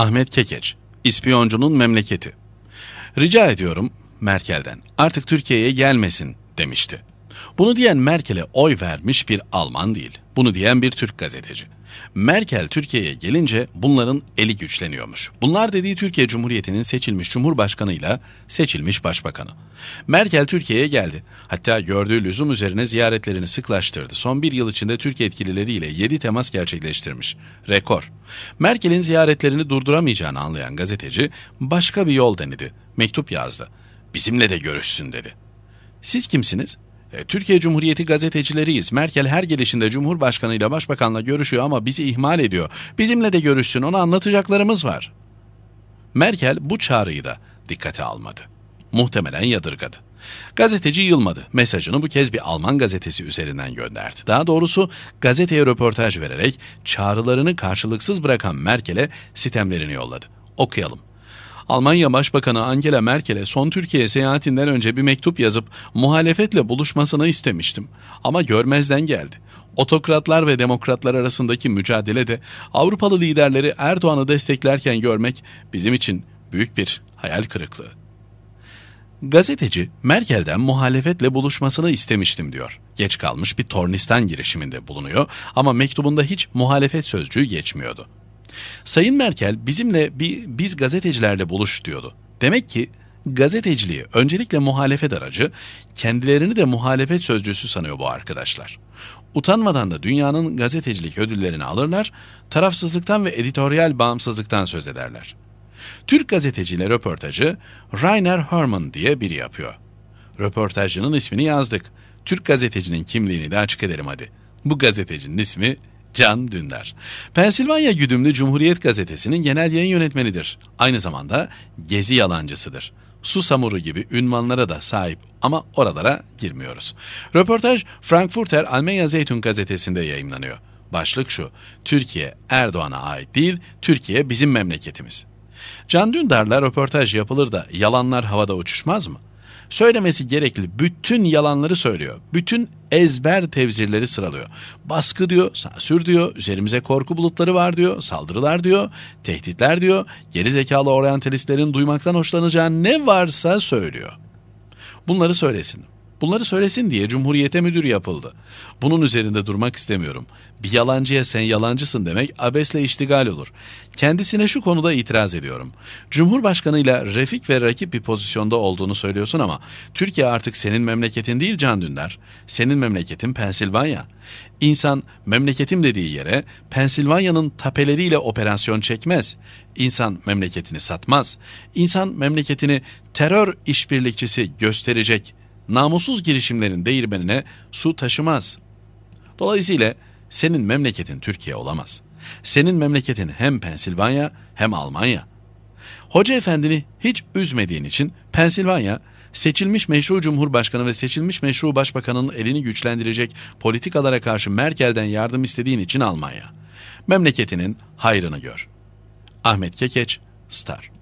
Ahmet Kekeç, İspiyoncunun memleketi. Rica ediyorum Merkel'den artık Türkiye'ye gelmesin demişti. Bunu diyen Merkel'e oy vermiş bir Alman değil. Bunu diyen bir Türk gazeteci. Merkel Türkiye'ye gelince bunların eli güçleniyormuş. Bunlar dediği Türkiye Cumhuriyeti'nin seçilmiş cumhurbaşkanıyla seçilmiş başbakanı. Merkel Türkiye'ye geldi. Hatta gördüğü lüzum üzerine ziyaretlerini sıklaştırdı. Son bir yıl içinde Türkiye etkilileriyle 7 temas gerçekleştirmiş. Rekor. Merkel'in ziyaretlerini durduramayacağını anlayan gazeteci başka bir yol denedi. Mektup yazdı. Bizimle de görüşsün dedi. Siz kimsiniz? E, Türkiye Cumhuriyeti gazetecileriyiz. Merkel her gelişinde Cumhurbaşkanı ile Başbakanla görüşüyor ama bizi ihmal ediyor. Bizimle de görüşsün ona anlatacaklarımız var. Merkel bu çağrıyı da dikkate almadı. Muhtemelen yadırgadı. Gazeteci yılmadı. Mesajını bu kez bir Alman gazetesi üzerinden gönderdi. Daha doğrusu gazeteye röportaj vererek çağrılarını karşılıksız bırakan Merkel'e sitemlerini yolladı. Okuyalım. Almanya Başbakanı Angela Merkel'e son Türkiye seyahatinden önce bir mektup yazıp muhalefetle buluşmasını istemiştim. Ama görmezden geldi. Otokratlar ve demokratlar arasındaki mücadelede Avrupalı liderleri Erdoğan'ı desteklerken görmek bizim için büyük bir hayal kırıklığı. Gazeteci Merkel'den muhalefetle buluşmasını istemiştim diyor. Geç kalmış bir tornistan girişiminde bulunuyor ama mektubunda hiç muhalefet sözcüğü geçmiyordu. Sayın Merkel bizimle bir, biz gazetecilerle buluş diyordu. Demek ki gazeteciliği öncelikle muhalefet aracı, kendilerini de muhalefet sözcüsü sanıyor bu arkadaşlar. Utanmadan da dünyanın gazetecilik ödüllerini alırlar, tarafsızlıktan ve editoryal bağımsızlıktan söz ederler. Türk gazeteciyle röportajı Rainer Herman diye biri yapıyor. Röportajcının ismini yazdık. Türk gazetecinin kimliğini de açık edelim hadi. Bu gazetecinin ismi Can Dündar. Pensilvanya güdümlü Cumhuriyet Gazetesi'nin genel yayın yönetmenidir. Aynı zamanda gezi yalancısıdır. Su samuru gibi ünvanlara da sahip ama oralara girmiyoruz. Röportaj Frankfurter Almanya Zeytun gazetesinde yayımlanıyor. Başlık şu, Türkiye Erdoğan'a ait değil, Türkiye bizim memleketimiz. Can Dündar'la röportaj yapılır da yalanlar havada uçuşmaz mı? Söylemesi gerekli bütün yalanları söylüyor. Bütün ezber tevzirleri sıralıyor. Baskı diyor, sansür diyor, üzerimize korku bulutları var diyor, saldırılar diyor, tehditler diyor, geri zekalı oryantalistlerin duymaktan hoşlanacağı ne varsa söylüyor. Bunları söylesin. Bunları söylesin diye Cumhuriyete müdür yapıldı. Bunun üzerinde durmak istemiyorum. Bir yalancıya sen yalancısın demek abesle iştigal olur. Kendisine şu konuda itiraz ediyorum. Cumhurbaşkanıyla refik ve rakip bir pozisyonda olduğunu söylüyorsun ama Türkiye artık senin memleketin değil Can Dündar. Senin memleketin Pensilvanya. İnsan memleketim dediği yere Pensilvanya'nın tapeleriyle operasyon çekmez. İnsan memleketini satmaz. İnsan memleketini terör işbirlikçisi gösterecek namussuz girişimlerin değirmenine su taşımaz. Dolayısıyla senin memleketin Türkiye olamaz. Senin memleketin hem Pensilvanya hem Almanya. Hoca efendini hiç üzmediğin için Pensilvanya seçilmiş meşru cumhurbaşkanı ve seçilmiş meşru başbakanın elini güçlendirecek politikalara karşı Merkel'den yardım istediğin için Almanya. Memleketinin hayrını gör. Ahmet Kekeç, Star